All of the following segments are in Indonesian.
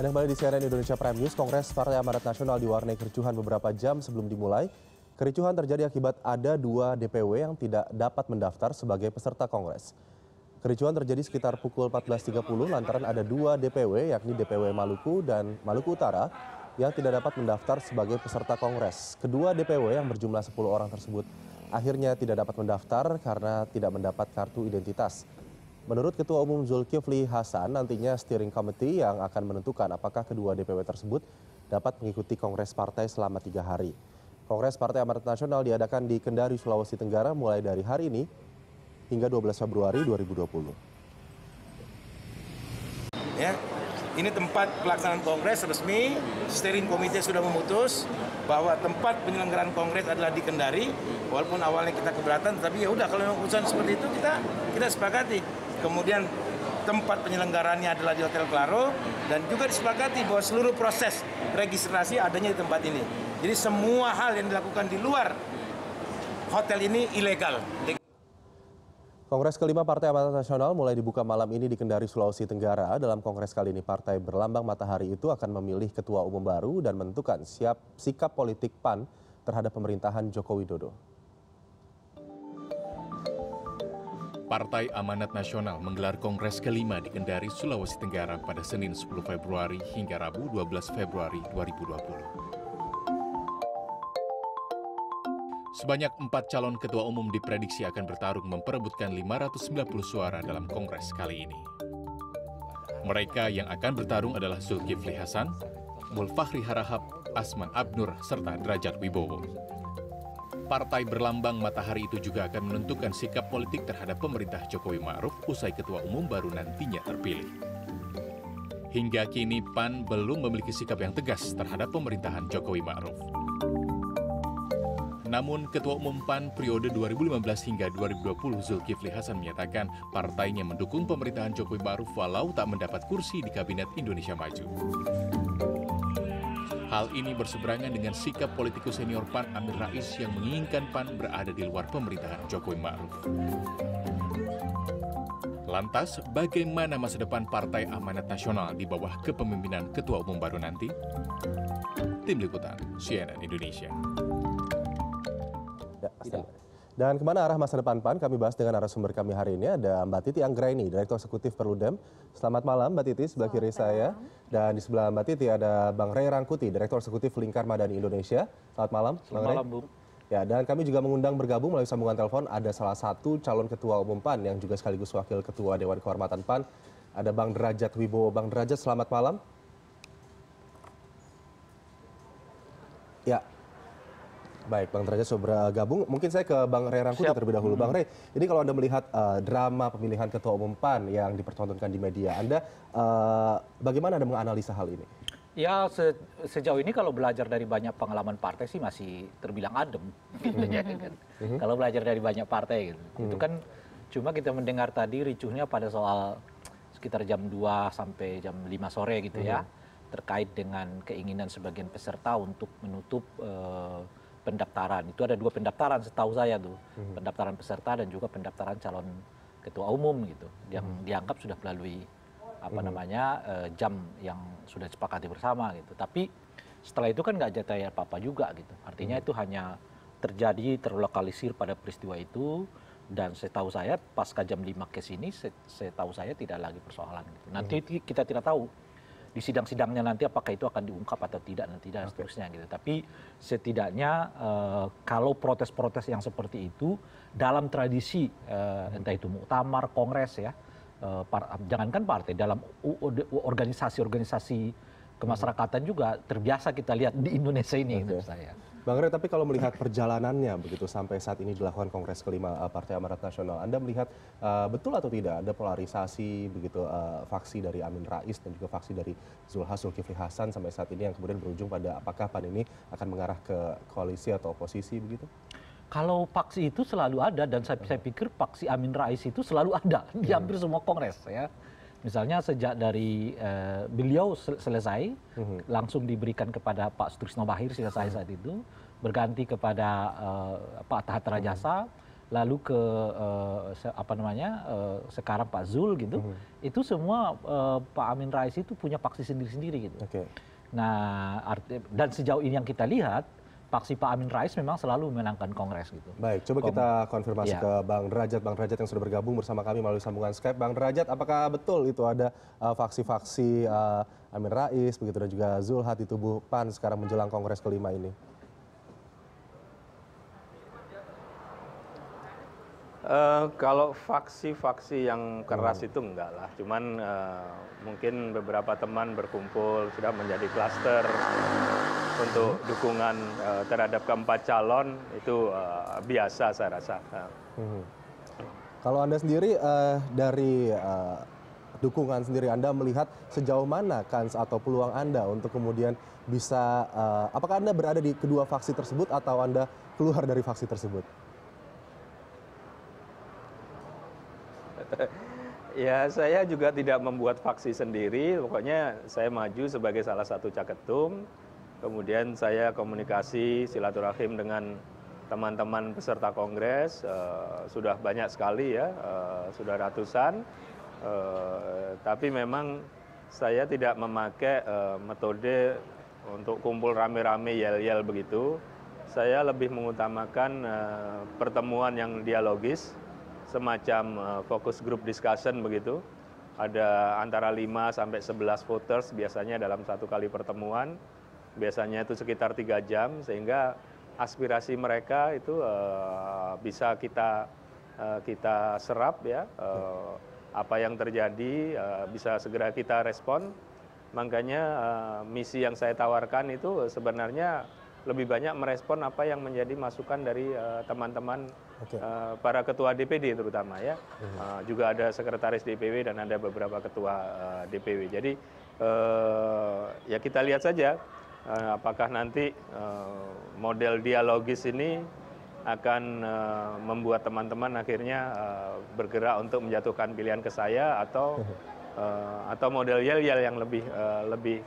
Anda kembali di CNN Indonesia Prime News. Kongres Partai Amanat Nasional diwarnai kericuhan beberapa jam sebelum dimulai. Kericuhan terjadi akibat ada dua DPW yang tidak dapat mendaftar sebagai peserta Kongres. Kericuhan terjadi sekitar pukul 14.30 lantaran ada dua DPW yakni DPW Maluku dan Maluku Utara yang tidak dapat mendaftar sebagai peserta Kongres. Kedua DPW yang berjumlah 10 orang tersebut akhirnya tidak dapat mendaftar karena tidak mendapat kartu identitas. Menurut Ketua Umum Zulkifli Hasan, nantinya steering committee yang akan menentukan apakah kedua DPW tersebut dapat mengikuti Kongres Partai selama tiga hari. Kongres Partai Amarat Nasional diadakan di Kendari, Sulawesi Tenggara mulai dari hari ini hingga 12 Februari 2020. Ya, ini tempat pelaksanaan kongres resmi, steering committee sudah memutus bahwa tempat penyelenggaraan kongres adalah di Kendari, walaupun awalnya kita keberatan, tapi ya udah kalau memang keputusan seperti itu kita kita sepakati kemudian tempat penyelenggarannya adalah di Hotel Claro dan juga disepakati bahwa seluruh proses registrasi adanya di tempat ini. Jadi semua hal yang dilakukan di luar hotel ini ilegal. Kongres kelima Partai Amanat Nasional mulai dibuka malam ini di Kendari, Sulawesi Tenggara. Dalam kongres kali ini, partai berlambang matahari itu akan memilih ketua umum baru dan menentukan siap sikap politik PAN terhadap pemerintahan Joko Widodo. Partai Amanat Nasional menggelar Kongres kelima di Kendari, Sulawesi Tenggara pada Senin 10 Februari hingga Rabu 12 Februari 2020. Sebanyak empat calon ketua umum diprediksi akan bertarung memperebutkan 590 suara dalam kongres kali ini. Mereka yang akan bertarung adalah Zulkifli Hasan, Mulfahri Harahap, Asman Abnur, serta Derajat Wibowo partai berlambang matahari itu juga akan menentukan sikap politik terhadap pemerintah Jokowi Ma'ruf usai ketua umum baru nantinya terpilih. Hingga kini PAN belum memiliki sikap yang tegas terhadap pemerintahan Jokowi Ma'ruf. Namun, Ketua Umum PAN periode 2015 hingga 2020 Zulkifli Hasan menyatakan partainya mendukung pemerintahan Jokowi Ma'ruf walau tak mendapat kursi di Kabinet Indonesia Maju. Hal ini berseberangan dengan sikap politikus senior PAN Amir Rais yang menginginkan PAN berada di luar pemerintahan Jokowi Ma'ruf. Lantas, bagaimana masa depan Partai Amanat Nasional di bawah kepemimpinan Ketua Umum baru nanti? Tim Liputan, CNN Indonesia. Ya, Tidak. Dan kemana arah masa depan PAN? Kami bahas dengan arah sumber kami hari ini ada Mbak Titi Anggraini, Direktur Eksekutif Perludem. Selamat malam Mbak Titi, sebelah kiri saya. Dan di sebelah Mbak Titi ada Bang Ray Rangkuti, Direktur Eksekutif Lingkar Madani Indonesia. Selamat malam, Selamat malam, Bu. Ya, dan kami juga mengundang bergabung melalui sambungan telepon ada salah satu calon ketua umum PAN yang juga sekaligus wakil ketua Dewan Kehormatan PAN, ada Bang Derajat Wibowo. Bang Derajat, selamat malam. Ya, Baik, Bang Derajat sudah bergabung. Mungkin saya ke Bang Ray Rangkuti terlebih dahulu. Hmm. Bang Ray, ini kalau Anda melihat uh, drama pemilihan Ketua Umum PAN yang dipertontonkan di media, Anda uh, bagaimana Anda menganalisa hal ini? Ya, se sejauh ini kalau belajar dari banyak pengalaman partai sih masih terbilang adem. Gitu, ya, kan? Hmm. kalau belajar dari banyak partai gitu. Hmm. Itu kan cuma kita mendengar tadi ricuhnya pada soal sekitar jam 2 sampai jam 5 sore gitu ya. Terkait dengan keinginan sebagian peserta untuk menutup... Uh, pendaftaran itu ada dua pendaftaran setahu saya tuh hmm. pendaftaran peserta dan juga pendaftaran calon ketua umum gitu yang hmm. dianggap sudah melalui apa hmm. namanya eh, jam yang sudah disepakati bersama gitu tapi setelah itu kan nggak jatah apa apa juga gitu artinya itu hanya terjadi terlokalisir pada peristiwa itu dan setahu saya pasca jam 5 ke sini setahu saya tidak lagi persoalan gitu. Nanti kita tidak tahu di sidang sidangnya nanti apakah itu akan diungkap atau tidak dan okay. seterusnya gitu tapi setidaknya uh, kalau protes-protes yang seperti itu dalam tradisi uh, entah itu muktamar kongres ya uh, par, jangankan partai dalam organisasi-organisasi kemasyarakatan juga terbiasa kita lihat di Indonesia ini okay. menurut saya Bang Rey, tapi kalau melihat perjalanannya begitu sampai saat ini dilakukan Kongres kelima eh, Partai Amarat Nasional, Anda melihat uh, betul atau tidak ada polarisasi begitu uh, faksi dari Amin Rais dan juga faksi dari Zulhas Zulkifli Hasan sampai saat ini yang kemudian berujung pada apakah PAN ini akan mengarah ke koalisi atau oposisi begitu? Kalau faksi itu selalu ada dan saya, saya pikir faksi Amin Rais itu selalu ada di hmm. hampir semua kongres ya misalnya sejak dari eh, beliau selesai mhm. langsung diberikan kepada pak sutrisno bahir selesai saat itu berganti kepada eh, pak Rajasa mm rajasa lalu ke eh, apa namanya sekarang pak zul gitu mhm. itu semua pak amin rais itu punya paksi sendiri sendiri gitu nah dan sejauh ini yang kita lihat paksi Pak Amin Rais memang selalu menangkan Kongres gitu. Baik, coba Kom kita konfirmasi ya. ke Bang Derajat. Bang Derajat yang sudah bergabung bersama kami melalui sambungan Skype. Bang Derajat, apakah betul itu ada uh, faksi-faksi uh, Amin Rais begitu dan juga Zulhat di tubuh PAN sekarang menjelang Kongres kelima ini? Eh, kalau faksi faksi yang keras hmm. itu enggak lah cuman eh, mungkin beberapa teman berkumpul sudah menjadi kluster untuk dukungan eh, terhadap keempat calon itu biasa saya rasa hmm. kalau anda sendiri dari dukungan sendiri Anda melihat sejauh mana kans atau peluang Anda untuk kemudian bisa uh, apakah Anda berada di kedua faksi tersebut atau Anda keluar dari faksi tersebut? ya saya juga tidak membuat faksi sendiri, pokoknya saya maju sebagai salah satu caketum. Kemudian saya komunikasi silaturahim dengan teman-teman peserta kongres uh, sudah banyak sekali ya, uh, sudah ratusan. Uh, tapi memang saya tidak memakai uh, metode untuk kumpul rame-rame yel-yel begitu. Saya lebih mengutamakan uh, pertemuan yang dialogis semacam eh, fokus grup discussion begitu. Ada antara 5 sampai 11 voters biasanya dalam satu kali pertemuan. Biasanya itu sekitar tiga jam sehingga aspirasi mereka itu eh, bisa kita eh, kita serap ya. apa yang terjadi bisa segera kita respon. Makanya misi yang saya tawarkan itu sebenarnya lebih banyak merespon apa yang menjadi masukan dari eh, teman-teman eh, para ketua DPD terutama ya. Hmm. Eh, juga ada sekretaris DPW dan ada beberapa ketua DPW. Jadi ya kita lihat saja apakah nanti model dialogis ini akan membuat teman-teman akhirnya bergerak untuk menjatuhkan pilihan ke saya atau hmm. atau model yel-yel yang lebih lebih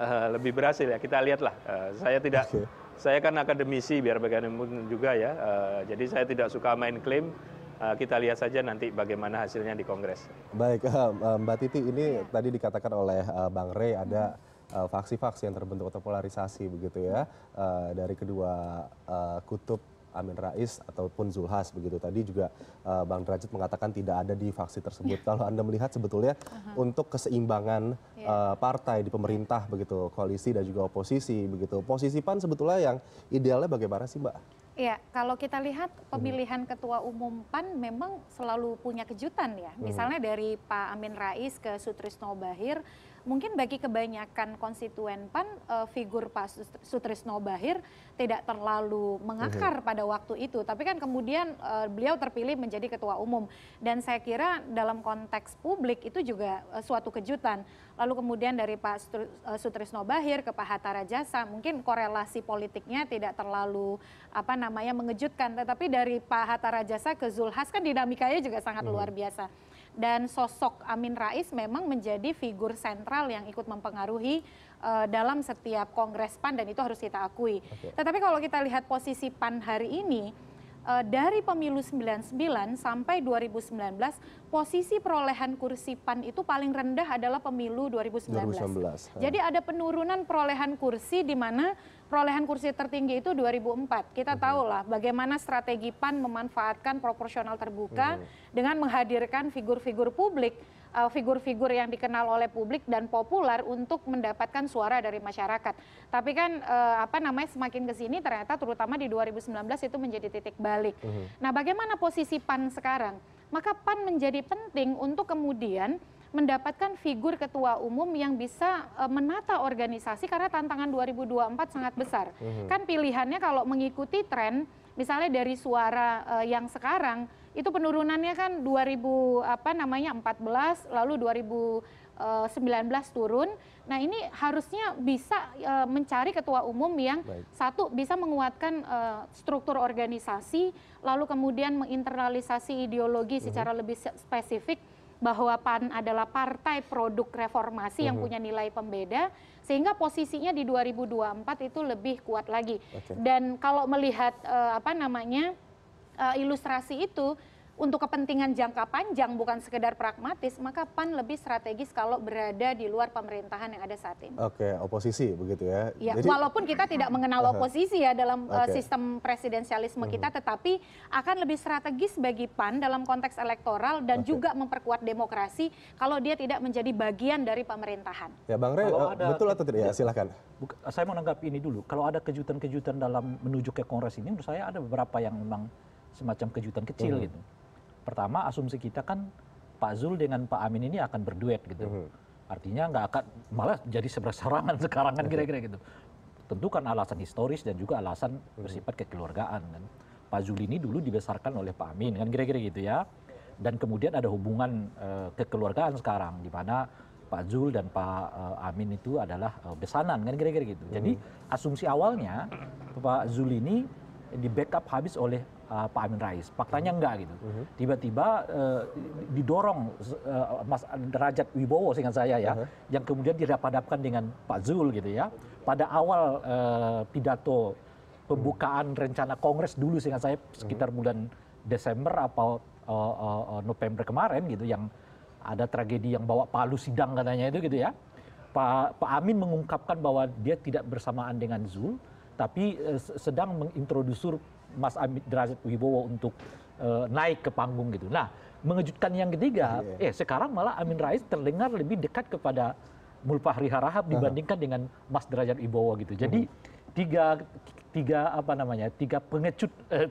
uh, lebih berhasil ya. Kita lihatlah. Uh, saya tidak okay. saya kan akademisi biar bagaimanapun juga ya. Uh, jadi saya tidak suka main klaim. Uh, kita lihat saja nanti bagaimana hasilnya di Kongres. Baik, uh, Mbak Titi, ini tadi dikatakan oleh uh, Bang Rey ada faksi-faksi yang terbentuk atau polarisasi begitu ya dari kedua kutub Amin Rais ataupun Zulhas begitu. Tadi juga uh, Bang Derajat mengatakan tidak ada di faksi tersebut. Ya. Kalau Anda melihat sebetulnya uh -huh. untuk keseimbangan yeah. Ya. uh, partai di pemerintah begitu, koalisi dan juga oposisi begitu. Posisi PAN sebetulnya yang idealnya bagaimana sih, Mbak? Iya, kalau kita lihat mhm. pemilihan ketua umum PAN memang selalu punya kejutan ya. Mhm. Misalnya dari Pak Amin Rais ke Sutrisno Bahir mungkin bagi kebanyakan konstituen PAN uh, figur Pak Sutrisno Bahir tidak terlalu mengakar mm -hmm. pada waktu itu tapi kan kemudian uh, beliau terpilih menjadi ketua umum dan saya kira dalam konteks publik itu juga uh, suatu kejutan lalu kemudian dari Pak Sutrisno Bahir ke Pak Hatta Rajasa mungkin korelasi politiknya tidak terlalu apa namanya mengejutkan tetapi dari Pak Hatta Rajasa ke Zulhas kan dinamikanya juga sangat mm -hmm. luar biasa dan sosok Amin Rais memang menjadi figur sentral yang ikut mempengaruhi uh, dalam setiap kongres PAN dan itu harus kita akui. Okay. Tetapi kalau kita lihat posisi PAN hari ini uh, dari pemilu 99 sampai 2019 posisi perolehan kursi PAN itu paling rendah adalah pemilu 2019. 2019. Jadi ada penurunan perolehan kursi di mana perolehan kursi tertinggi itu 2004. Kita mm-hmm. tahulah bagaimana strategi PAN memanfaatkan proporsional terbuka hmm. dengan menghadirkan figur-figur publik, eh, figur-figur yang dikenal oleh publik dan populer untuk mendapatkan suara dari masyarakat. Tapi kan eh, apa namanya semakin ke sini ternyata terutama di 2019 itu menjadi titik balik. Hmm. Nah, bagaimana posisi PAN sekarang? Maka PAN menjadi penting untuk kemudian mendapatkan figur ketua umum yang bisa e, menata organisasi karena tantangan 2024 sangat besar. Mm -hmm. Kan pilihannya kalau mengikuti tren misalnya dari suara e, yang sekarang itu penurunannya kan 2000 apa namanya 14 lalu 2019 e, turun. Nah, ini harusnya bisa uh, mencari ketua umum yang Baik. satu bisa menguatkan uh, struktur organisasi lalu kemudian menginternalisasi ideologi mm -hmm. secara lebih spesifik bahwa PAN adalah partai produk reformasi mm yang mhm. punya nilai pembeda sehingga posisinya di 2024 itu lebih kuat lagi. Okay. Dan kalau melihat uh, apa namanya uh, ilustrasi itu untuk kepentingan jangka panjang bukan sekedar pragmatis, maka PAN lebih strategis kalau berada di luar pemerintahan yang ada saat ini. Oke, oposisi begitu ya. ya Jadi, walaupun kita tidak mengenal oposisi ya dalam eh, okay. sistem presidensialisme kita, mhm. tetapi akan lebih strategis bagi PAN dalam konteks elektoral dan okay. juga memperkuat demokrasi kalau dia tidak menjadi bagian dari pemerintahan. Ya, Bang Rey, eh, betul atau tidak? Ya, silakan. Buka, saya menanggapi ini dulu. Kalau ada kejutan-kejutan dalam menuju ke kongres ini, menurut saya ada beberapa yang memang semacam kejutan kecil hmm. gitu pertama asumsi kita kan pak zul dengan pak amin ini akan berduet gitu mhm. artinya nggak akan malah jadi seberserangan sekarang kan mhm. kira kira gitu tentukan alasan historis dan juga alasan mhm. bersifat kekeluargaan kan pak zul ini dulu dibesarkan oleh pak amin kan kira kira gitu ya dan kemudian ada hubungan eh, kekeluargaan sekarang di mana Pak Zul dan Pak eh, Amin itu adalah eh, besanan kan kira-kira gitu. Jadi asumsi awalnya Pak Zul ini di backup habis oleh Eh, Pak Amin Rais. Faktanya hmm. enggak gitu. Hmm. Tiba-tiba uh, didorong uh, Mas Derajat Wibowo dengan saya ya, uh hmm. -huh. yang kemudian dihadapkan dengan Pak Zul gitu ya. Pada awal uh, pidato pembukaan rencana Kongres dulu dengan saya sekitar bulan Desember atau uh, uh, November kemarin gitu yang ada tragedi yang bawa palu sidang katanya itu gitu ya. Pak, Pak Amin mengungkapkan bahwa dia tidak bersamaan dengan Zul, tapi sedang mengintrodusur mas amit derajat wibowo untuk eh, naik ke panggung gitu nah mengejutkan yang ketiga ah, iya. eh sekarang malah amin rais terdengar lebih dekat kepada mulfahri harahap dibandingkan ah. dengan mas derajat wibowo gitu jadi hmm. tiga tiga apa namanya tiga pengecut eh,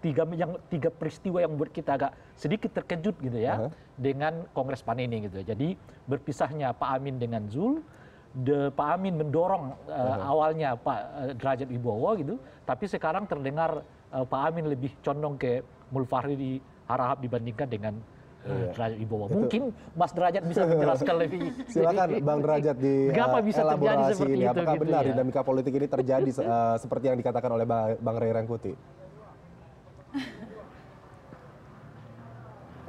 tiga yang tiga peristiwa yang buat kita agak sedikit terkejut gitu ya dengan kongres pan ini gitu jadi berpisahnya pak amin dengan zul Pak Amin mendorong uh, awalnya Pak uh, Derajat Wibowo gitu, tapi sekarang terdengar uh, Pak Amin lebih condong ke Mulfahri di Harahap dibandingkan dengan uh, Derajat Wibowo. Mungkin Mas Derajat bisa menjelaskan lebih. Silakan Bang Derajat di uh, bisa terjadi seperti ini? Itu, Apakah gitu, benar ya? dinamika politik ini terjadi uh, seperti yang dikatakan oleh Bang, Bang Ray Rangkuti?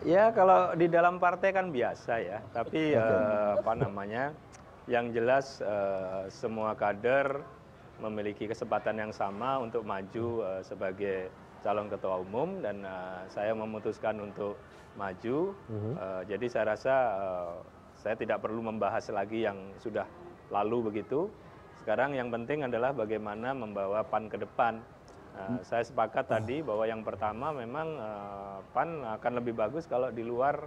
Ya kalau di dalam partai kan biasa ya, tapi okay. apa namanya yang jelas eh, semua kader memiliki kesempatan yang sama untuk maju eh, sebagai calon ketua umum dan eh, saya memutuskan untuk maju. Mhm. Jadi saya rasa saya tidak perlu membahas lagi yang sudah lalu begitu. Sekarang yang penting adalah bagaimana membawa PAN ke depan. Hmm. saya sepakat ah. tadi bahwa yang pertama memang PAN akan lebih bagus kalau di luar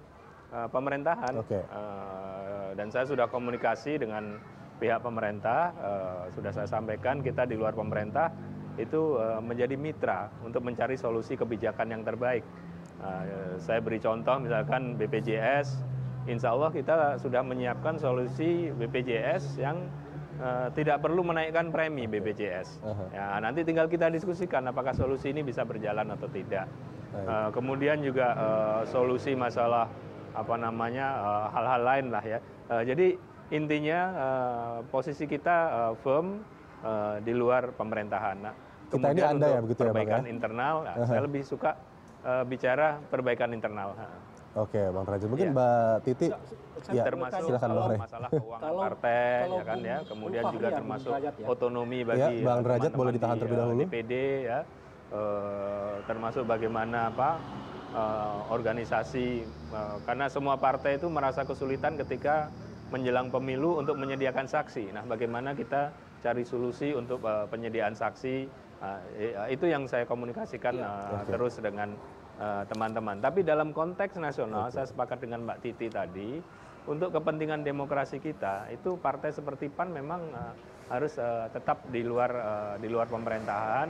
Eh, pemerintahan eh, dan saya sudah komunikasi dengan pihak pemerintah eh, sudah saya sampaikan kita di luar pemerintah itu menjadi mitra untuk mencari solusi kebijakan yang terbaik saya beri contoh misalkan BPJS insya Allah kita sudah menyiapkan solusi BPJS yang tidak perlu menaikkan premi BPJS. Ya, nanti tinggal kita diskusikan apakah solusi ini bisa berjalan atau tidak. Uh, kemudian juga uh, solusi masalah apa namanya eh, hal hal lain lah ya eh, jadi intinya eh, posisi kita firm di luar pemerintahan nah, kita ini anda ya begitu ya, ya? perbaikan ya, ya? internal nah, uh -huh. saya lebih suka bicara perbaikan internal Oke, Bang Raja. Mungkin ya. Mbak Titi ya, termasuk silakan masalah keuangan kalau, partai ya kalau ya kan ya, kemudian juga termasuk ya. otonomi iya, bagi ya, Bang Raja boleh ditahan terlebih dahulu. DPD ya Eh, termasuk bagaimana apa eh, organisasi eh, karena semua partai itu merasa kesulitan ketika menjelang pemilu untuk menyediakan saksi. Nah, bagaimana kita cari solusi untuk penyediaan saksi ya, itu yang saya komunikasikan iya. terus dengan teman-teman. Tapi dalam konteks nasional, saya sepakat dengan Mbak Titi tadi, untuk kepentingan demokrasi kita itu partai seperti PAN memang harus tetap di luar di luar pemerintahan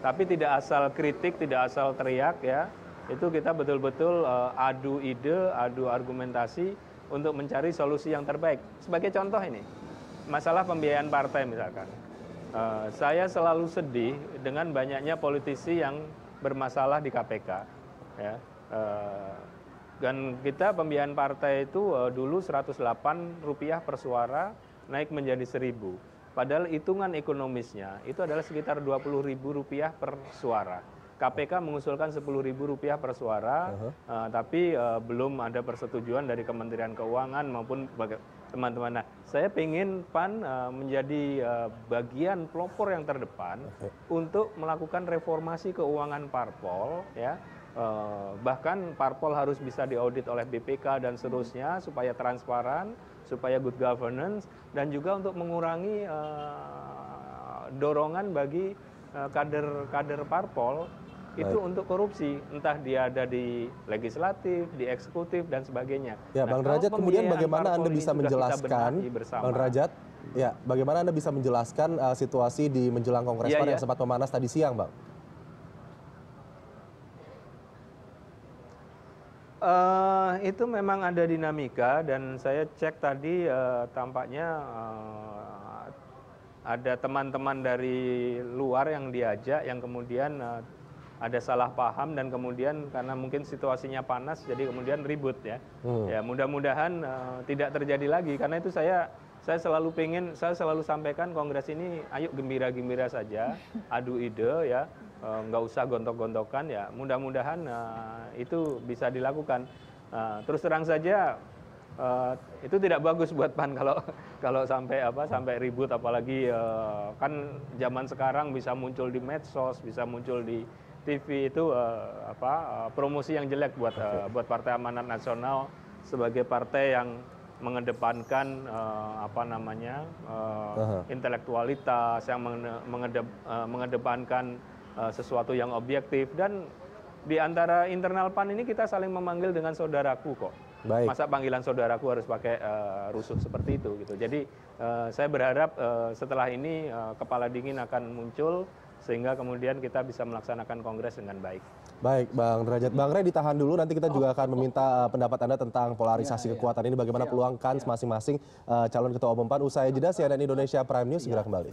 tapi tidak asal kritik, tidak asal teriak ya. Itu kita betul-betul uh, adu ide, adu argumentasi untuk mencari solusi yang terbaik. Sebagai contoh ini, masalah pembiayaan partai misalkan. Uh, saya selalu sedih dengan banyaknya politisi yang bermasalah di KPK. Ya. Uh, dan kita pembiayaan partai itu uh, dulu 108 rupiah per suara naik menjadi 1000. Padahal hitungan ekonomisnya itu adalah sekitar dua puluh ribu rupiah per suara. KPK mengusulkan sepuluh ribu rupiah per suara, uh-huh. uh, tapi uh, belum ada persetujuan dari Kementerian Keuangan maupun teman-teman. Nah, saya ingin PAN uh, menjadi uh, bagian pelopor yang terdepan okay. untuk melakukan reformasi keuangan parpol, ya. Uh, bahkan parpol harus bisa diaudit oleh BPK dan seterusnya hmm. supaya transparan supaya good governance dan juga untuk mengurangi eh, dorongan bagi eh, kader kader parpol itu untuk korupsi entah dia ada di legislatif, di eksekutif dan sebagainya. Ya, nah, Bang Rajat kemudian bagaimana Anda bisa menjelaskan Bang Rajat ya, bagaimana Anda bisa menjelaskan uh, situasi di menjelang Kongres ya, ya. yang sempat memanas tadi siang, Bang? Uh, itu memang ada dinamika dan saya cek tadi uh, tampaknya uh, ada teman-teman dari luar yang diajak yang kemudian uh, ada salah paham dan kemudian karena mungkin situasinya panas jadi kemudian ribut ya. Hmm. Ya mudah-mudahan uh, tidak terjadi lagi karena itu saya saya selalu pengen saya selalu sampaikan kongres ini ayo gembira-gembira saja, adu ide ya Eh, nggak usah gontok-gontokan ya mudah-mudahan eh, itu bisa dilakukan eh, terus terang saja itu tidak bagus buat pan kalau kalau sampai apa sampai ribut apalagi kan zaman sekarang bisa muncul di medsos bisa muncul di TV itu apa promosi yang jelek buat buat Partai Amanat Nasional sebagai partai yang mengedepankan uh, apa namanya uh, intelektualitas yang mengedep, uh, mengedepankan Eh, sesuatu yang objektif dan di antara internal PAN ini kita saling memanggil dengan saudaraku kok. Baik. Masa panggilan saudaraku harus pakai uh, eh, rusuh seperti itu gitu. Jadi uh, saya berharap uh, setelah ini uh, kepala dingin akan muncul sehingga kemudian kita bisa melaksanakan kongres dengan baik. Baik, Bang Derajat. Bang Rey ditahan dulu, nanti kita juga oh. akan meminta pendapat Anda tentang polarisasi ya, kekuatan ya. ini, bagaimana ya, peluang kans iya. masing-masing uh, calon ketua umum PAN. Usai jeda, CNN Indonesia Prime News segera kembali.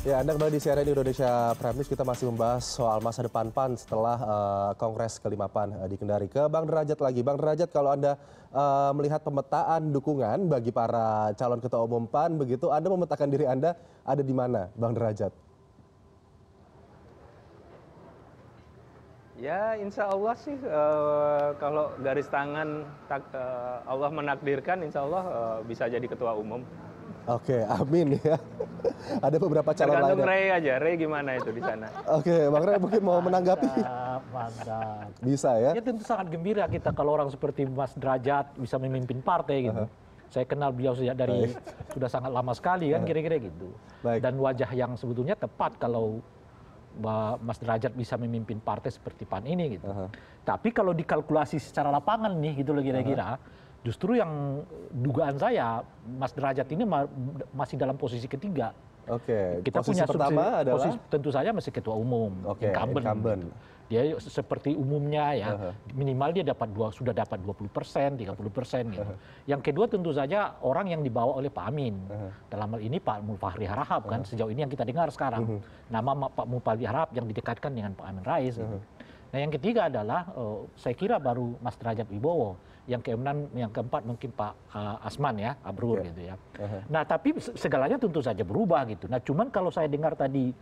Ya, Anda kembali di CNN Indonesia Prime News. Kita masih membahas soal masa depan PAN setelah uh, Kongres kelima PAN uh, eh, di Kendari. Ke Bang Derajat lagi. Bang Derajat, kalau Anda uh, melihat pemetaan dukungan bagi para calon ketua umum PAN, begitu Anda memetakan diri Anda ada di mana, Bang Derajat? Ya, insya Allah sih uh, kalau garis tangan tak, uh, Allah menakdirkan, insya Allah uh, bisa jadi ketua umum. Oke, amin ya. Ada beberapa calon lain. Ray aja, Ray gimana itu di sana? Oke, Bang Ray mungkin mau menanggapi. Mantap, mantap. Bisa ya? Ya tentu sangat gembira kita kalau orang seperti Mas Derajat bisa memimpin partai gitu. Uh -huh. Saya kenal beliau sejak dari Baik. sudah sangat lama sekali kan kira-kira uh -huh. gitu. Baik. Dan wajah yang sebetulnya tepat kalau Mas Derajat bisa memimpin partai seperti PAN ini gitu. Uh -huh. Tapi kalau dikalkulasi secara lapangan nih gitu loh kira-kira. Uh -huh justru yang dugaan saya mas derajat ini masih dalam posisi ketiga oke kita punya pertama adalah tentu saja masih ketua umum incumbent dia seperti umumnya ya uh-huh. minimal dia dapat dua sudah dapat dua puluh persen tiga puluh persen gitu uh-huh. yang kedua tentu saja orang yang dibawa oleh pak amin uh-huh. dalam hal ini pak mulfahri harahap kan sejauh ini yang kita dengar sekarang nama pak mulfahri harahap yang didekatkan dengan pak amin rais gitu nah yang ketiga adalah eh, saya kira baru mas derajat wibowo yang keenam yang keempat mungkin Pak uh, Asman ya Abrur yeah. gitu ya. Uh -huh. Nah tapi segalanya tentu saja berubah gitu. Nah cuman kalau saya dengar tadi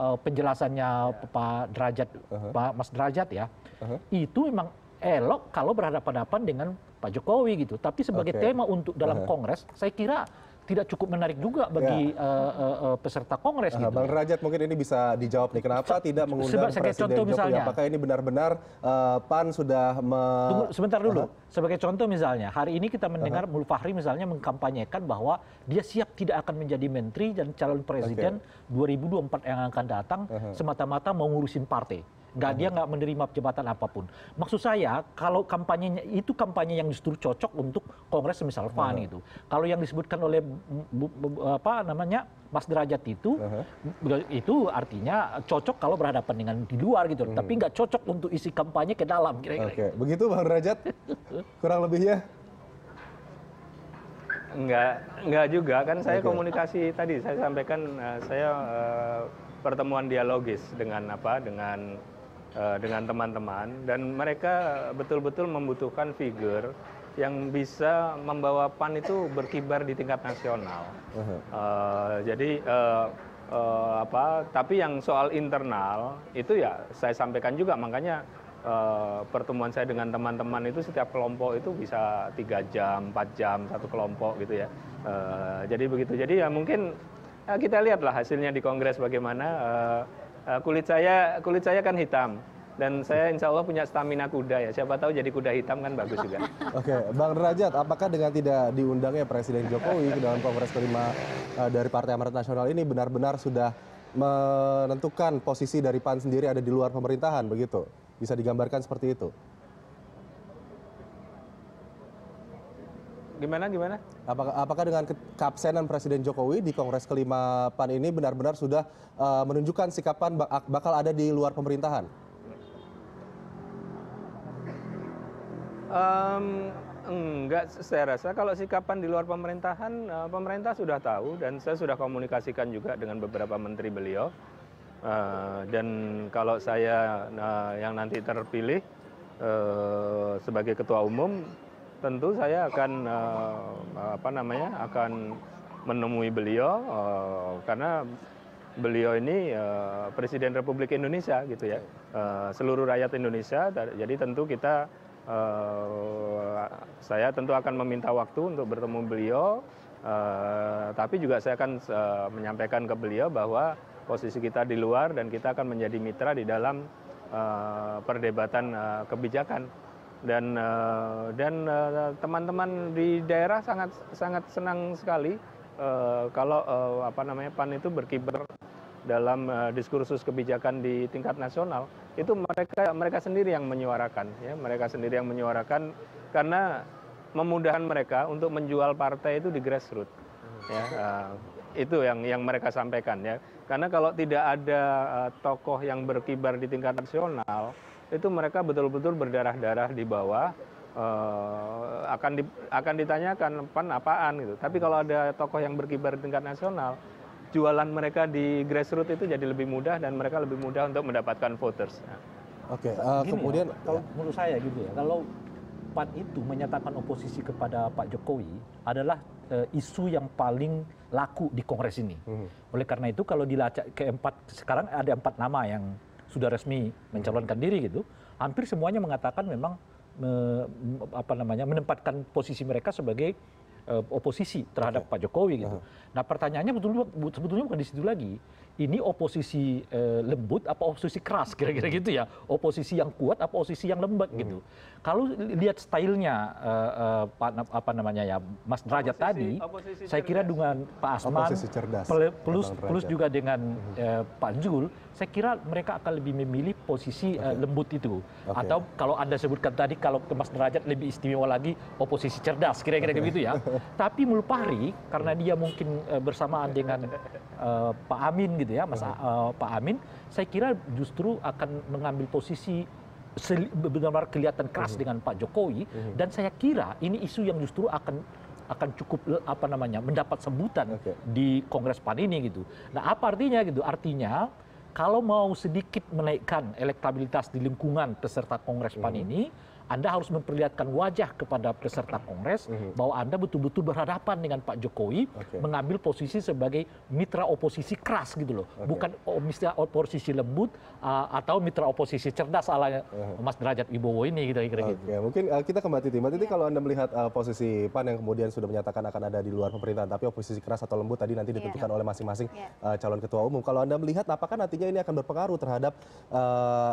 uh, penjelasannya yeah. Pak Derajat uh -huh. Pak Mas Derajat ya uh -huh. itu memang elok kalau berhadapan-hadapan dengan Pak Jokowi gitu. Tapi sebagai okay. tema untuk dalam uh -huh. Kongres saya kira tidak cukup menarik juga bagi ya. eh, eh, eh, peserta kongres. Gitu. Bang ya. Rajat mungkin ini bisa dijawab nih, kenapa tidak mengundang sebagai Presiden contoh Jokowi? Misalnya, Apakah ini benar-benar uh, PAN sudah me... Tunggu, sebentar dulu. Uh -huh. Sebagai contoh misalnya, hari ini kita mendengar uh -huh. Mulfahri misalnya mengkampanyekan bahwa dia siap tidak akan menjadi menteri dan calon presiden okay. 2024 yang akan datang uh -huh. semata-mata mau partai nggak dia nggak menerima jabatan apapun maksud saya kalau kampanyenya itu kampanye yang justru cocok untuk kongres misalnya pan itu kalau yang disebutkan oleh apa namanya mas derajat itu uh-huh. ya, itu artinya cocok kalau berhadapan dengan di luar gitu hmm. tapi nggak cocok untuk isi kampanye ke dalam kira-kira gitu. begitu bang derajat kurang lebihnya Enggak, enggak juga kan saya okay. komunikasi tadi saya sampaikan eh, saya uh, pertemuan dialogis dengan apa dengan Eh, dengan teman-teman dan mereka betul-betul membutuhkan figur yang bisa membawa PAN itu berkibar di tingkat nasional. Eh, jadi eh, apa? Tapi yang soal internal itu ya saya sampaikan juga makanya pertemuan saya dengan teman-teman itu setiap kelompok itu bisa tiga jam, empat jam satu kelompok gitu ya. jadi begitu. Jadi ya mungkin ya kita lihatlah hasilnya di Kongres bagaimana. Eh, kulit saya kulit saya kan hitam dan saya insya Allah punya stamina kuda ya. Siapa tahu jadi kuda hitam kan bagus juga. Oke, Bang Derajat, apakah dengan tidak diundangnya Presiden Jokowi ke dalam Kongres kelima eh, dari Partai Amarat Nasional ini benar-benar sudah menentukan posisi dari PAN sendiri ada di luar pemerintahan begitu? Bisa digambarkan seperti itu? Gimana gimana? Apakah, apakah dengan keabsenan Presiden Jokowi di Kongres kelima PAN ini benar-benar sudah uh, menunjukkan sikapan bak bakal ada di luar pemerintahan? Um, enggak, saya rasa kalau sikapan di luar pemerintahan, uh, pemerintah sudah tahu dan saya sudah komunikasikan juga dengan beberapa menteri beliau. Uh, dan kalau saya uh, yang nanti terpilih uh, sebagai ketua umum, tentu saya akan eh, apa namanya akan menemui beliau eh, karena beliau ini uh, presiden Republik Indonesia gitu ya uh, seluruh rakyat Indonesia jadi tentu kita uh, saya tentu akan meminta waktu untuk bertemu beliau uh, tapi juga saya akan uh, menyampaikan ke beliau bahwa posisi kita di luar dan kita akan menjadi mitra di dalam uh, perdebatan uh, kebijakan dan eh, dan eh, teman teman di daerah sangat sangat senang sekali eh, kalau apa namanya pan itu berkibar dalam diskursus kebijakan di tingkat nasional itu mereka mereka sendiri yang menyuarakan ya mereka sendiri yang menyuarakan karena memudahkan mereka untuk menjual partai itu di grassroots ya itu yang yang mereka sampaikan ya karena kalau tidak ada tokoh yang berkibar di tingkat nasional itu mereka betul betul berdarah darah di bawah eh, akan akan ditanyakan pan apaan gitu tapi kalau ada tokoh yang berkibar di tingkat nasional jualan mereka di grassroots itu jadi lebih mudah dan mereka lebih mudah untuk mendapatkan voters oke okay, uh, eh, kemudian ya, kalau ya. menurut saya gitu ya kalau PAN itu menyatakan oposisi kepada Pak Jokowi adalah uh, isu yang paling laku di Kongres ini. Hmm. Oleh karena itu kalau dilacak ke empat sekarang ada empat nama yang sudah resmi mencalonkan diri gitu hampir semuanya mengatakan memang apa namanya menempatkan posisi mereka sebagai eh, oposisi terhadap pak jokowi gitu nah pertanyaannya sebetulnya bukan di situ lagi ini oposisi eh, lembut apa oposisi keras kira kira gitu ya oposisi yang kuat apa oposisi yang lembut gitu kalau lihat stylenya eh, apa namanya ya mas derajat tadi saya kira dengan pak asman plus plus juga dengan pak jul saya kira mereka akan lebih memilih posisi eh, okay. uh, lembut itu. Okay. Atau kalau Anda sebutkan tadi, kalau Mas Derajat lebih istimewa lagi, oposisi cerdas, kira-kira okay. begitu ya. Tapi Mulpahri, karena dia mungkin uh, bersamaan dengan uh, Pak Amin gitu ya, Mas uh, Pak Amin, saya kira justru akan mengambil posisi benar-benar kelihatan keras mhm. dengan Pak Jokowi mhm. dan saya kira ini isu yang justru akan akan cukup apa namanya mendapat sebutan okay. di Kongres PAN ini gitu. Nah, apa artinya gitu? Artinya kalau mau sedikit menaikkan elektabilitas di lingkungan peserta kongres pan hmm. ini anda harus memperlihatkan wajah kepada peserta Kongres mhm. bahwa Anda betul-betul berhadapan dengan Pak Jokowi mengambil posisi sebagai mitra oposisi keras gitu loh. Bukan mitra oposisi lembut atau mitra oposisi cerdas ala uh-huh. Mas Derajat Ibowo ini gitu kira-kira okay. gitu. mungkin uh, kita kembali Titi. Mbak Titi kalau Anda melihat eh, posisi PAN yang kemudian sudah menyatakan akan ada di luar pemerintahan tapi oposisi keras atau lembut tadi nanti iya. ditentukan oleh masing-masing iya. eh, calon ketua umum. Kalau Anda melihat apakah nantinya ini akan berpengaruh terhadap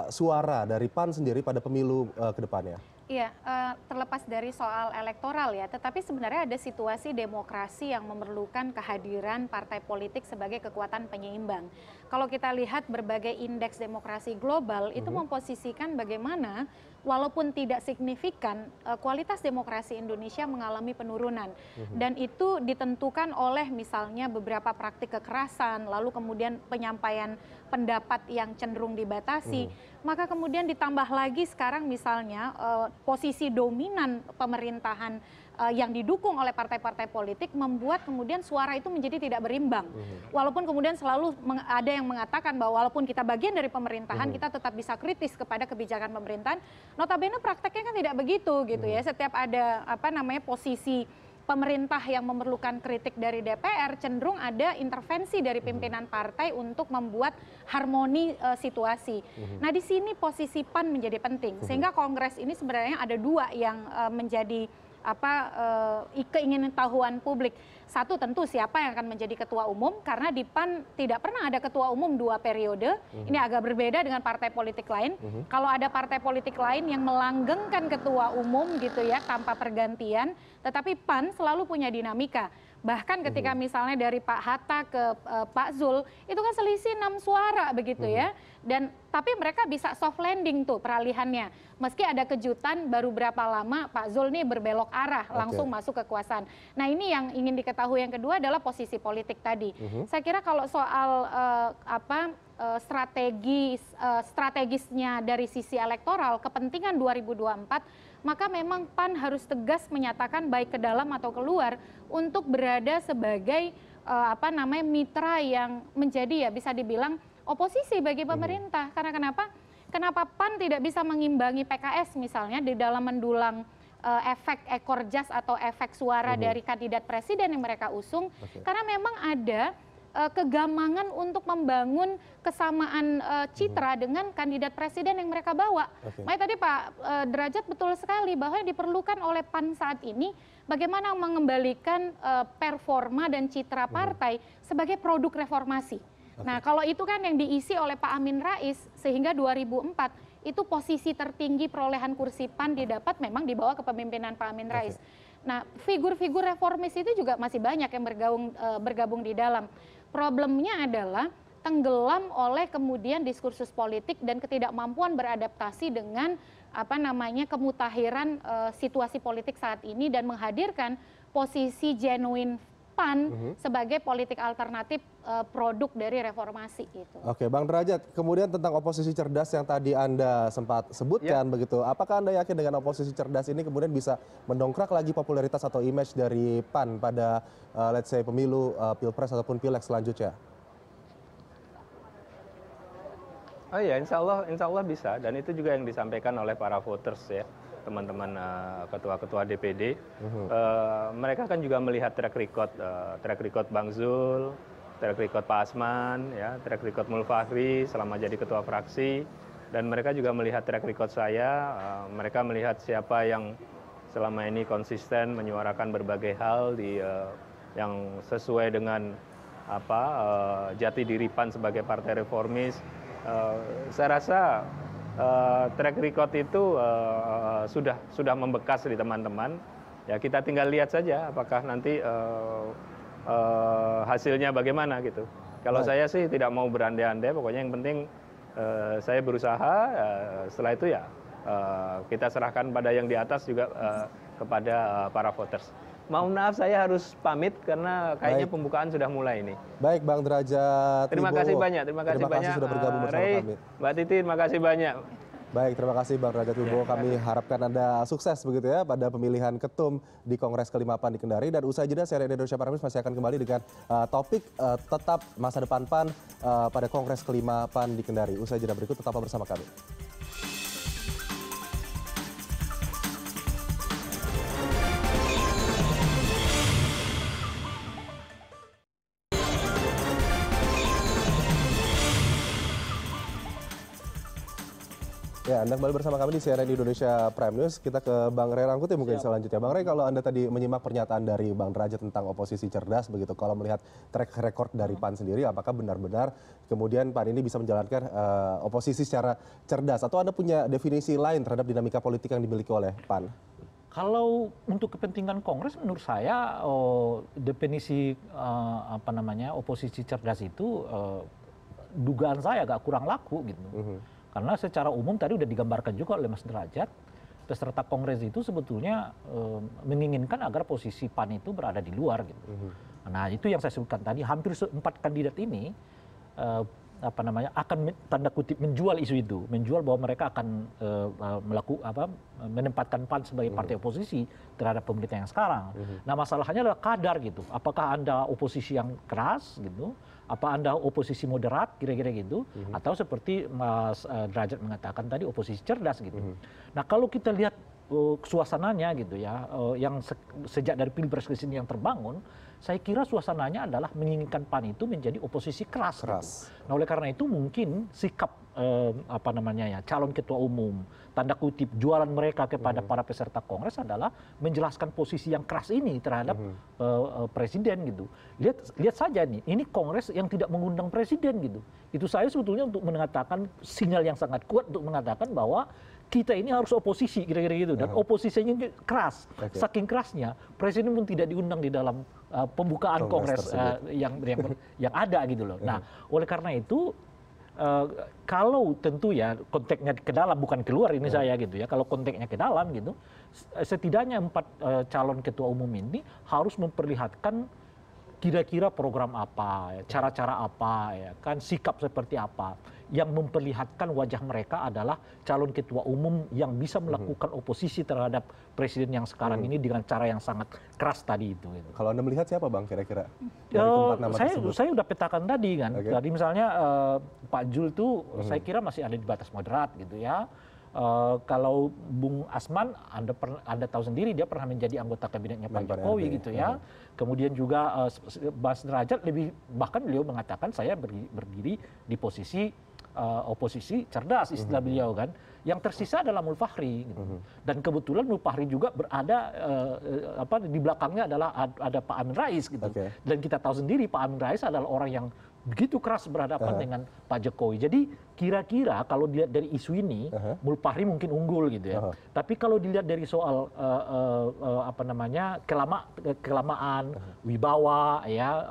suara dari PAN sendiri pada pemilu uh, ke depannya? Iya, uh, terlepas dari soal elektoral ya, tetapi sebenarnya ada situasi demokrasi yang memerlukan kehadiran partai politik sebagai kekuatan penyeimbang. Kalau kita lihat berbagai indeks demokrasi global itu mhm. memposisikan bagaimana walaupun tidak signifikan, eh, kualitas demokrasi Indonesia mengalami penurunan. Mhm. Dan itu ditentukan oleh misalnya beberapa praktik kekerasan, lalu kemudian penyampaian pendapat yang cenderung dibatasi. Mhm. Maka kemudian ditambah lagi sekarang misalnya eh, posisi dominan pemerintahan uh, yang didukung oleh partai-partai politik membuat kemudian suara itu menjadi tidak berimbang. Mm-hmm. Walaupun kemudian selalu ada yang mengatakan bahwa walaupun kita bagian dari pemerintahan, mm-hmm. kita tetap bisa kritis kepada kebijakan pemerintahan. Notabene prakteknya kan tidak begitu gitu mm-hmm. ya. Mhm. Setiap ada apa namanya posisi pemerintah yang memerlukan kritik dari DPR cenderung ada intervensi dari mhm. pimpinan partai untuk membuat harmoni uh, situasi. Mhm. Nah, di sini posisi PAN menjadi penting sehingga kongres ini sebenarnya ada dua yang uh, menjadi apa e, keinginan tahuan publik. Satu tentu siapa yang akan menjadi ketua umum karena di PAN tidak pernah ada ketua umum dua periode. mm Ini agak berbeda dengan partai politik lain. mm Kalau ada partai politik lain yang melanggengkan ketua umum gitu ya tanpa pergantian, tetapi PAN selalu punya dinamika. Bahkan ketika hmm. misalnya dari Pak Hatta ke uh, Pak Zul, itu kan selisih enam suara begitu hmm. ya. Dan tapi mereka bisa soft landing tuh peralihannya. Meski ada kejutan baru berapa lama Pak Zul nih berbelok arah okay. langsung masuk kekuasaan. Nah, ini yang ingin diketahui yang kedua adalah posisi politik tadi. Hmm. Saya kira kalau soal uh, apa eh, strategi strategisnya dari sisi elektoral kepentingan 2024 maka memang PAN harus tegas menyatakan baik ke dalam atau keluar untuk berada sebagai uh, apa namanya mitra yang menjadi ya bisa dibilang oposisi bagi mhm. pemerintah. Hmm. Karena kenapa? Kenapa PAN tidak bisa mengimbangi PKS misalnya di dalam mendulang uh, efek ekor jas atau efek suara hmm. dari kandidat presiden yang mereka usung? Okay. Karena memang ada uh, kegamangan untuk membangun kesamaan uh, citra hmm. dengan kandidat presiden yang mereka bawa. Okay. Makanya tadi Pak uh, Derajat betul sekali bahwa yang diperlukan oleh PAN saat ini bagaimana mengembalikan uh, performa dan citra hmm. partai hmm. sebagai produk reformasi. Okay. Nah, kalau itu kan yang diisi oleh Pak Amin Rais sehingga 2004 itu posisi tertinggi perolehan kursi PAN didapat memang dibawa bawah kepemimpinan Pak Amin Rais. Okay. Nah, figur-figur reformis itu juga masih banyak yang bergabung, bergabung di dalam problemnya adalah tenggelam oleh kemudian diskursus politik dan ketidakmampuan beradaptasi dengan apa namanya kemutahiran e, situasi politik saat ini dan menghadirkan posisi genuine pan mm-hmm. sebagai politik alternatif uh, produk dari reformasi gitu. Oke, Bang Derajat, kemudian tentang oposisi cerdas yang tadi Anda sempat sebutkan yeah. begitu. Apakah Anda yakin dengan oposisi cerdas ini kemudian bisa mendongkrak lagi popularitas atau image dari PAN pada uh, let's say pemilu uh, Pilpres ataupun Pileg selanjutnya? Oh ya, insya Allah, insya Allah bisa. Dan itu juga yang disampaikan oleh para voters ya teman-teman uh, ketua-ketua DPD, uh-huh. uh, mereka kan juga melihat track record uh, track record Bang Zul, track record Pak Asman, ya, track record Mulfahri selama jadi ketua fraksi, dan mereka juga melihat track record saya, uh, mereka melihat siapa yang selama ini konsisten menyuarakan berbagai hal di uh, yang sesuai dengan apa uh, jati diri PAN sebagai partai reformis. Uh, saya rasa Eh, track record itu eh, sudah sudah membekas di teman-teman. Ya kita tinggal lihat saja apakah nanti eh, hasilnya bagaimana gitu. Kalau saya sih tidak mau berandai-andai, pokoknya yang penting saya berusaha. setelah itu ya kita serahkan pada yang di atas juga kepada para voters. Mau maaf saya harus pamit karena kayaknya Baik. pembukaan sudah mulai ini. Baik Bang Derajat. Terima kasih banyak, terima kasih banyak. sudah bergabung bersama Ray, kami. Mbak Titi, terima kasih banyak. Baik, terima kasih Bang Derajat Wibowo. Ya, kami harapkan Anda sukses begitu ya pada pemilihan ketum di Kongres ke-5 PAN di Kendari. Dan usai jeda, saya Indonesia Paramis masih akan kembali dengan uh, topik uh, tetap masa depan PAN uh, pada Kongres ke-5 PAN di Kendari. Usai jeda berikut, tetap bersama kami. Ya, Anda kembali bersama kami di CNN Indonesia Prime News. Kita ke Bang Ray Rangkuti mungkin Siap. selanjutnya. Bang Ray, kalau Anda tadi menyimak pernyataan dari Bang Derajat tentang oposisi cerdas begitu, kalau melihat track record dari hmm. PAN sendiri, apakah benar-benar kemudian PAN ini bisa menjalankan uh, oposisi secara cerdas? Atau Anda punya definisi lain terhadap dinamika politik yang dimiliki oleh PAN? Kalau untuk kepentingan Kongres, menurut saya oh, definisi uh, apa namanya oposisi cerdas itu uh, dugaan saya agak kurang laku gitu. Uh mm-hmm. -huh karena secara umum tadi sudah digambarkan juga oleh mas derajat peserta kongres itu sebetulnya e, menginginkan agar posisi pan itu berada di luar gitu mhm. nah itu yang saya sebutkan tadi hampir empat kandidat ini e, apa namanya akan tanda kutip menjual isu itu menjual bahwa mereka akan e, eh, melakukan apa menempatkan pan sebagai mhm. partai oposisi terhadap pemerintah yang sekarang mhm. nah masalahnya adalah kadar gitu apakah anda oposisi yang keras gitu apa anda oposisi moderat kira kira gitu mhm. atau seperti mas eh, derajat mengatakan tadi oposisi cerdas gitu mhm. nah kalau kita lihat oh, suasananya gitu ya oh, yang sejak dari pilpres ke sini yang terbangun saya kira suasananya adalah menginginkan pan itu menjadi oposisi keras. Gitu. keras. Gitu. Nah oleh karena itu mungkin sikap eh, apa namanya ya calon ketua umum tanda kutip jualan mereka kepada hmm. para peserta kongres adalah menjelaskan posisi yang keras ini terhadap hmm. Eh, eh, presiden gitu. Lihat lihat saja nih, ini kongres yang tidak mengundang presiden gitu. Itu saya sebetulnya untuk mengatakan sinyal yang sangat kuat untuk mengatakan bahwa kita ini harus oposisi kira-kira gitu dan oposisinya keras. Okay. Saking kerasnya presiden pun tidak diundang di dalam Eh, pembukaan kongres eh, yang yang ada gitu loh. Nah, hmm. oleh karena itu eh, kalau tentu ya konteksnya ke dalam bukan keluar ini ya. saya gitu ya. Kalau konteksnya ke dalam gitu, setidaknya empat calon ketua umum ini harus memperlihatkan kira-kira program apa, ya, cara-cara apa, ya kan sikap seperti apa yang memperlihatkan wajah mereka adalah calon ketua umum yang bisa mhm. melakukan oposisi terhadap presiden yang sekarang mhm. ini dengan cara yang sangat keras tadi itu. Gitu. Kalau anda melihat siapa bang kira-kira? Eh, saya tersebut? saya sudah petakan tadi kan. Tadi misalnya eh, Pak Jul tuh mhm. saya kira masih ada di batas moderat gitu ya. Uh, kalau Bung Asman, anda per, anda tahu sendiri dia pernah menjadi anggota kabinetnya Pak Jokowi gitu ya. Hmm. Kemudian juga uh, Bas Derajat lebih bahkan beliau mengatakan saya berdiri, berdiri di posisi Eh, oposisi cerdas istilah mhm. beliau kan yang tersisa adalah mulfahri mhm. dan kebetulan mulfahri juga berada eh, eh, apa di belakangnya adalah ada pak amin rais gitu dan kita tahu sendiri pak amin rais adalah orang yang begitu keras berhadapan dengan pak jokowi jadi kira kira kalau dilihat dari isu ini mulfahri mungkin unggul gitu ya tapi kalau dilihat dari soal apa namanya kelama kelamaan wibawa ya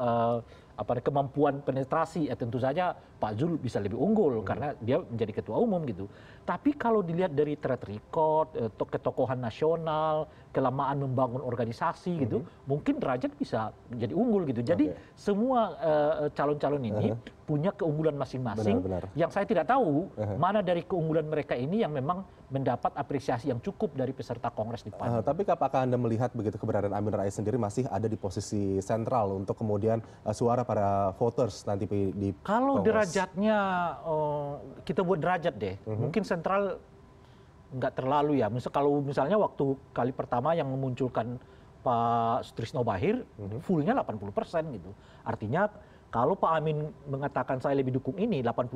apa kemampuan penetrasi ya tentu saja Pak Zul bisa lebih unggul hmm. karena dia menjadi ketua umum gitu. Tapi kalau dilihat dari track record, eh, ketokohan nasional, kelamaan membangun organisasi hmm. gitu, mungkin derajat bisa menjadi unggul gitu. Jadi okay. semua eh, calon-calon uh, ini uh -huh. punya keunggulan masing-masing yang saya tidak tahu uh -huh. mana dari keunggulan mereka ini yang memang mendapat apresiasi yang cukup dari peserta kongres di PAN. Uh, tapi apakah Anda melihat begitu keberadaan Amin Rais sendiri masih ada di posisi sentral untuk kemudian uh, suara para voters nanti di Kalau derajatnya eh, kita buat derajat deh mhm. mungkin sentral nggak terlalu ya Misal kalau misalnya waktu kali pertama yang memunculkan pak sutrisno bahir mhm. fullnya delapan puluh persen gitu artinya kalau Pak Amin mengatakan saya lebih dukung ini 80%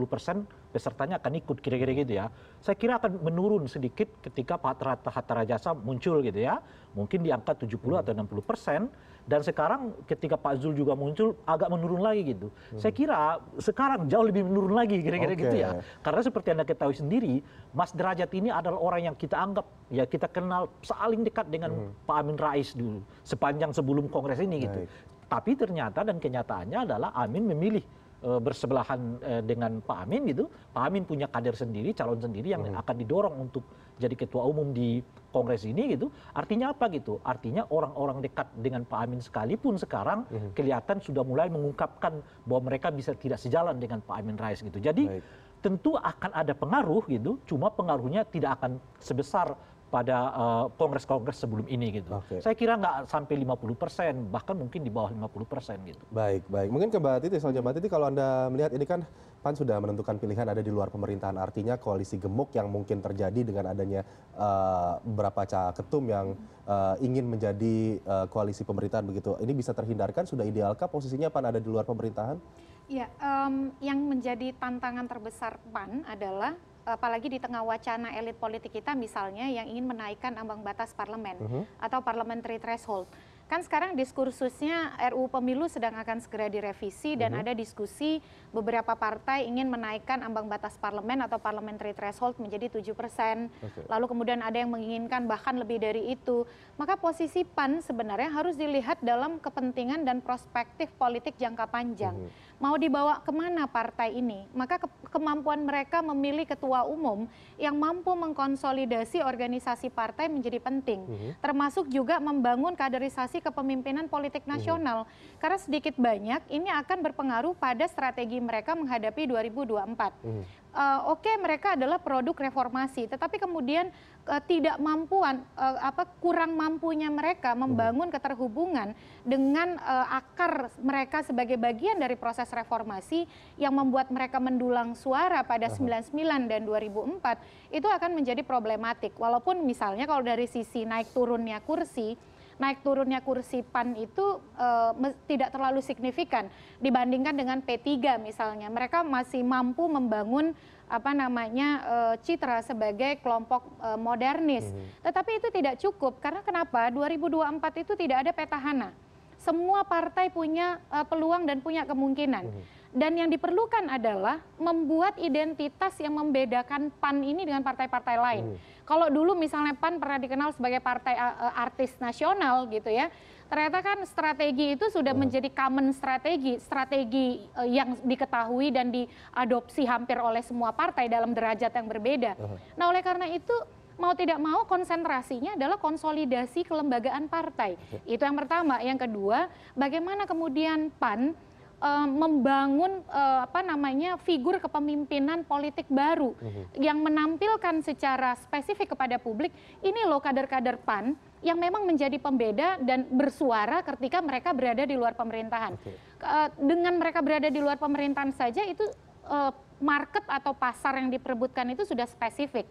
pesertanya akan ikut kira-kira gitu ya. Saya kira akan menurun sedikit ketika Pak Hatta, Rajasa muncul gitu ya. Mungkin diangkat 70 hmm. atau 60 persen. Dan sekarang ketika Pak Zul juga muncul agak menurun lagi gitu. Hmm. Saya kira sekarang jauh lebih menurun lagi kira-kira okay. gitu ya. Karena seperti Anda ketahui sendiri, Mas Derajat ini adalah orang yang kita anggap ya kita kenal saling dekat dengan hmm. Pak Amin Rais dulu sepanjang sebelum kongres ini gitu. Baik tapi ternyata dan kenyataannya adalah amin memilih eh, bersebelahan eh, dengan pak amin gitu pak amin punya kader sendiri calon sendiri yang mm-hmm. akan didorong untuk jadi ketua umum di kongres ini gitu artinya apa gitu artinya orang-orang dekat dengan pak amin sekalipun sekarang mm-hmm. kelihatan sudah mulai mengungkapkan bahwa mereka bisa tidak sejalan dengan pak amin rais gitu jadi tentu akan ada pengaruh gitu cuma pengaruhnya tidak akan sebesar pada eh, kongres kongres sebelum ini gitu. Okay. Saya kira nggak sampai 50 persen, bahkan mungkin di bawah 50 persen gitu. Baik, baik. Mungkin ke Mbak Titi, soalnya Mbak Titi kalau Anda melihat ini kan PAN sudah menentukan pilihan ada di luar pemerintahan, artinya koalisi gemuk yang mungkin terjadi dengan adanya uh, beberapa ketum yang uh, ingin menjadi uh, koalisi pemerintahan begitu. Ini bisa terhindarkan, sudah idealkah posisinya PAN ada di luar pemerintahan? Ya, um, yang menjadi tantangan terbesar PAN adalah apalagi di tengah wacana elit politik kita misalnya yang ingin menaikkan ambang batas parlemen uh mhm. -huh. atau parliamentary threshold. Kan sekarang diskursusnya RUU Pemilu sedang akan segera direvisi dan uh mhm. -huh. ada diskusi beberapa partai ingin menaikkan ambang batas parlemen atau parliamentary threshold menjadi 7%. Okay. Lalu kemudian ada yang menginginkan bahkan lebih dari itu. Maka posisi PAN sebenarnya harus dilihat dalam kepentingan dan prospektif politik jangka panjang. Uh mhm. -huh mau dibawa kemana partai ini? Maka ke kemampuan mereka memilih ketua umum yang mampu mengkonsolidasi organisasi partai menjadi penting, mm -hmm. termasuk juga membangun kaderisasi kepemimpinan politik mhm. nasional. Mm -hmm. Karena sedikit banyak ini akan berpengaruh pada strategi mereka menghadapi 2024. Mm -hmm. Eh, oke okay, mereka adalah produk reformasi, tetapi kemudian eh, tidak mampuan eh, apa kurang mampunya mereka membangun keterhubungan dengan akar mereka sebagai bagian dari proses reformasi yang membuat mereka mendulang suara pada 99 dan 2004 itu akan menjadi problematik. Walaupun misalnya kalau dari sisi naik turunnya kursi naik turunnya kursi PAN itu uh, tidak terlalu signifikan dibandingkan dengan P3 misalnya. Mereka masih mampu membangun apa namanya uh, citra sebagai kelompok uh, modernis. Mm -hmm. Tetapi itu tidak cukup karena kenapa? 2024 itu tidak ada petahana. Semua partai punya uh, peluang dan punya kemungkinan. Mm -hmm. Dan yang diperlukan adalah membuat identitas yang membedakan PAN ini dengan partai-partai lain. Mm kalau dulu misalnya PAN pernah dikenal sebagai partai uh, artis nasional gitu ya, ternyata kan strategi itu sudah hmm. menjadi common strategi, strategi uh, yang diketahui dan diadopsi hampir oleh semua partai dalam derajat yang berbeda. Hmm. Nah, oleh karena itu mau tidak mau konsentrasinya adalah konsolidasi kelembagaan partai. Ya. Itu yang pertama. Yang kedua, bagaimana kemudian PAN uh, membangun uh, apa namanya figur kepemimpinan politik baru mm-hmm. yang menampilkan secara spesifik kepada publik ini loh kader-kader PAN yang memang menjadi pembeda dan bersuara ketika mereka berada di luar pemerintahan. Okay. Uh, eh, dengan mereka berada di luar pemerintahan saja itu uh, market atau pasar yang diperebutkan itu sudah spesifik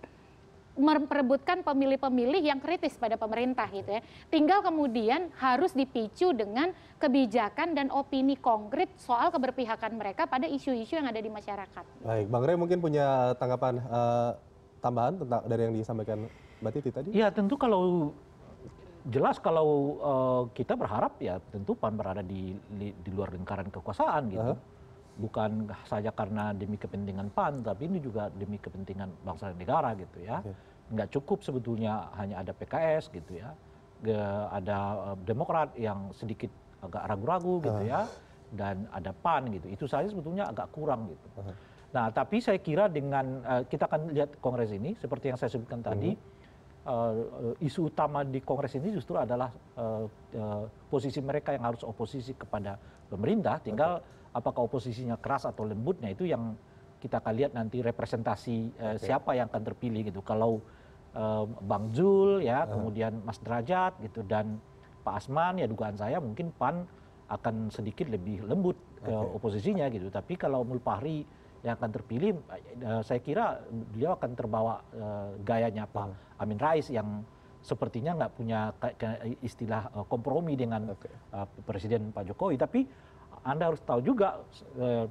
memperebutkan pemilih-pemilih yang kritis pada pemerintah gitu ya. Tinggal kemudian harus dipicu dengan kebijakan dan opini konkret soal keberpihakan mereka pada isu-isu yang ada di masyarakat. Baik, Bang Rey mungkin punya tanggapan uh, tambahan tentang dari yang disampaikan Mbak Titi tadi? Ya tentu kalau jelas kalau uh, kita berharap ya tentu PAN berada di, di, di luar lingkaran kekuasaan gitu. Uh -huh bukan saja karena demi kepentingan pan tapi ini juga demi kepentingan bangsa dan negara gitu ya nggak cukup sebetulnya hanya ada pks gitu ya ada eh, demokrat yang sedikit agak ragu-ragu gitu ya ah. dan ada pan gitu itu saja sebetulnya agak kurang gitu ah. nah tapi saya kira dengan eh, kita akan lihat kongres ini seperti yang saya sebutkan tadi uh, isu utama di Kongres ini justru adalah uh, uh, posisi mereka yang harus oposisi kepada pemerintah. Tinggal okay apakah oposisinya keras atau lembutnya itu yang kita akan lihat nanti representasi eh, siapa yang akan terpilih gitu kalau eh, bang zul ya kemudian mas derajat gitu dan pak asman ya dugaan saya mungkin pan akan sedikit lebih lembut ke oposisinya gitu tapi kalau Mulpahri yang akan terpilih eh, saya kira beliau akan terbawa gayanya pak amin rais yang sepertinya nggak punya istilah kompromi dengan presiden pak jokowi tapi anda harus tahu juga eh,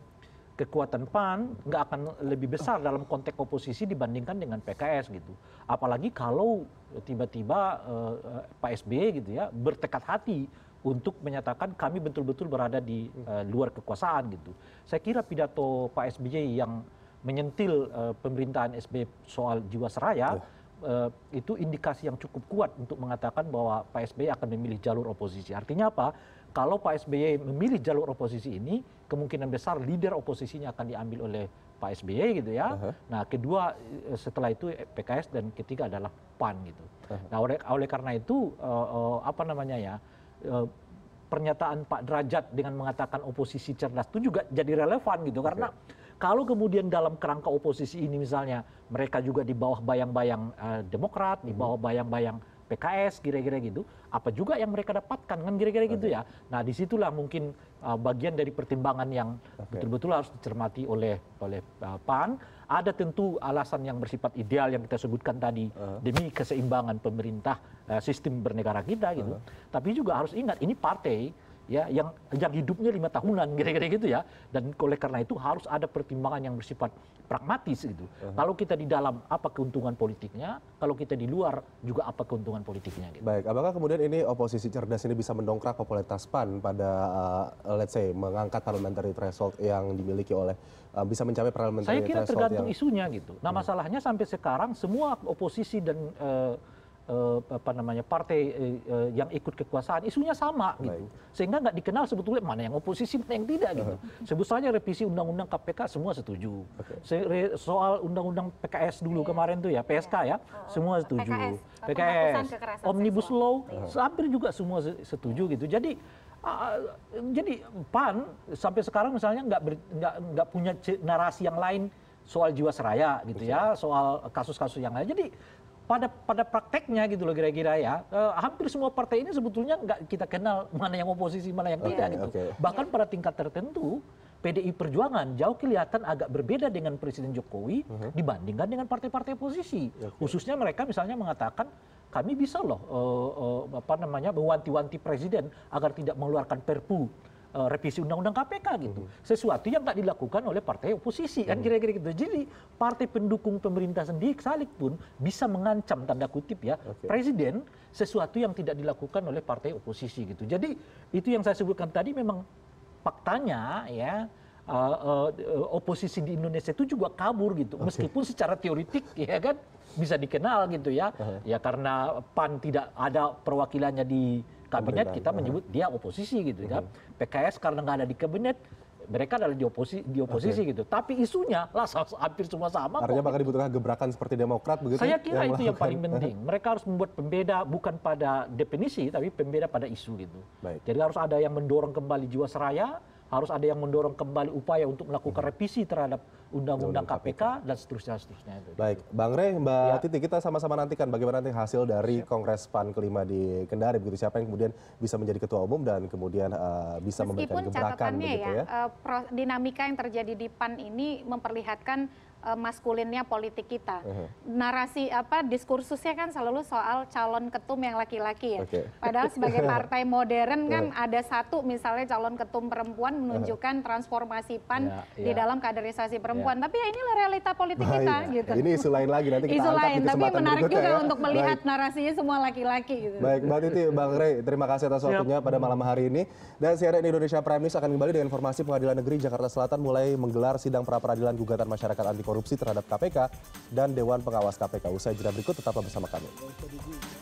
kekuatan pan nggak akan lebih besar dalam konteks oposisi dibandingkan dengan pks gitu apalagi kalau tiba tiba eh, pak sby gitu ya bertekad hati untuk menyatakan kami betul betul berada di eh, luar kekuasaan gitu saya kira pidato pak sby yang menyentil pemerintahan sby soal jiwasraya ya. itu indikasi yang cukup kuat untuk mengatakan bahwa Pak SBY akan memilih jalur oposisi. Artinya apa? kalau pak sby memilih jalur oposisi ini kemungkinan besar leader oposisinya akan diambil oleh pak sby gitu ya nah kedua eh, setelah itu eh, pks dan ketiga adalah pan gitu nah oleh karena itu eh, apa namanya ya pernyataan pak derajat dengan mengatakan oposisi cerdas itu juga jadi relevan gitu karena kalau kemudian dalam kerangka oposisi ini misalnya mereka juga di bawah bayang-bayang Demokrat, di mhm. bawah bayang-bayang pks kira kira gitu apa juga yang mereka dapatkan kan kira kira gitu ya nah disitulah mungkin uh, bagian dari pertimbangan yang betul betul harus dicermati oleh oleh uh, pan ada tentu alasan yang bersifat ideal yang kita sebutkan tadi demi keseimbangan pemerintah uh, sistem bernegara kita gitu tapi juga harus ingat ini partai ya yang yang hidupnya lima tahunan kira kira gitu ya dan oleh karena itu harus ada pertimbangan yang bersifat pragmatis gitu uh-huh. kalau kita di dalam apa keuntungan politiknya kalau kita di luar juga apa keuntungan politiknya gitu. baik apakah kemudian ini oposisi cerdas ini bisa mendongkrak popularitas PAN pada uh, let's say mengangkat parliamentary threshold yang dimiliki oleh uh, bisa mencapai parliamentary threshold saya kira tergantung yang... isunya gitu nah hmm. masalahnya sampai sekarang semua oposisi dan uh, Eh, apa namanya partai eh, eh, yang ikut kekuasaan isunya sama gitu sehingga nggak dikenal sebetulnya mana yang oposisi mana yang tidak gitu sebut saja revisi undang-undang KPK semua setuju soal undang-undang PKS dulu iya. kemarin tuh ya iya. PSK ya oh, oh. semua setuju PKS, PKS omnibus law hampir juga semua setuju gitu jadi Uh, jadi PAN sampai sekarang misalnya nggak nggak nggak punya narasi yang lain soal jiwa seraya gitu ya soal kasus-kasus yang lain jadi pada pada prakteknya gitu loh kira kira ya eh, hampir semua partai ini sebetulnya nggak kita kenal mana yang oposisi mana yang tidak gitu bahkan pada tingkat tertentu pdi perjuangan jauh kelihatan agak berbeda dengan presiden jokowi mhm. dibandingkan dengan partai partai oposisi ya, khususnya mereka misalnya mengatakan kami bisa loh eh, eh, apa namanya mewanti wanti presiden agar tidak mengeluarkan perpu Eh, revisi undang-undang KPK gitu. Hmm. Sesuatu yang tak dilakukan oleh partai oposisi kan hmm. kira-kira gitu. Jadi partai pendukung pemerintah sendiri salik pun bisa mengancam tanda kutip ya okay. presiden sesuatu yang tidak dilakukan oleh partai oposisi gitu. Jadi itu yang saya sebutkan tadi memang faktanya ya uh, uh, oposisi di Indonesia itu juga kabur gitu. Okay. Meskipun secara teoritik ya kan bisa dikenal gitu ya. Uh -huh. Ya karena PAN tidak ada perwakilannya di kabinet, kita menyebut uh -huh. dia oposisi gitu uh -huh. kan pks karena nggak ada di kabinet mereka adalah di oposisi, di oposisi gitu. Tapi isunya lah hampir semua sama. Artinya bakal gitu. dibutuhkan gebrakan seperti Demokrat begitu. Saya ya, kira yang itu yang paling penting. Mereka harus membuat pembeda bukan pada definisi tapi pembeda pada isu gitu. Baik. Jadi harus ada yang mendorong kembali jiwa seraya, harus ada yang mendorong kembali upaya untuk melakukan hmm. revisi terhadap undang undang KPK dan seterusnya seterusnya baik bang Rey mbak ya. Titi kita sama-sama nantikan bagaimana nanti hasil dari Siap. Kongres PAN kelima di Kendari begitu siapa yang kemudian bisa menjadi ketua umum dan kemudian uh, bisa Meskipun memberikan gebrakan begitu ya, ya. Uh, dinamika yang terjadi di PAN ini memperlihatkan Eh, maskulinnya politik kita. uh Narasi apa diskursusnya kan selalu soal calon ketum yang laki-laki ya. Okay. Padahal sebagai partai modern kan uh ada satu misalnya calon ketum perempuan menunjukkan transformasi PAN yeah, yeah. di iya. dalam kaderisasi iya. perempuan. Yeah. Tapi ya inilah realita politik kita gitu. Ini isu lain lagi nanti kita Isu lain tapi menarik juga ya. untuk melihat Baik. narasinya semua laki-laki gitu. Baik, Mbak Titi, Bang Rey, terima kasih atas waktunya yep. pada malam hari ini. Dan CNN Indonesia Prime News akan kembali dengan informasi Pengadilan Negeri Jakarta Selatan mulai menggelar sidang pra peradilan gugatan masyarakat anti korupsi terhadap kpk dan Dewan Pengawas KPK. Usai jeda berikut tetaplah bersama kami.